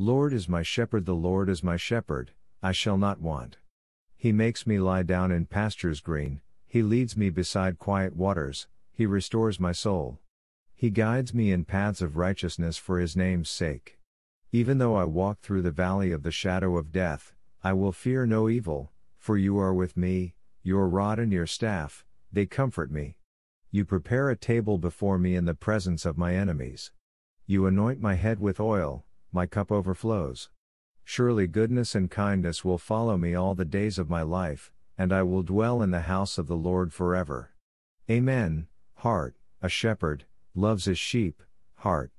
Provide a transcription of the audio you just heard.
Lord is my shepherd, the Lord is my shepherd, I shall not want. He makes me lie down in pastures green, He leads me beside quiet waters, He restores my soul. He guides me in paths of righteousness for His name's sake. Even though I walk through the valley of the shadow of death, I will fear no evil, for you are with me, your rod and your staff, they comfort me. You prepare a table before me in the presence of my enemies. You anoint my head with oil, my cup overflows. Surely goodness and kindness will follow me all the days of my life, and I will dwell in the house of the Lord forever. Amen. Heart, a shepherd, loves his sheep, heart.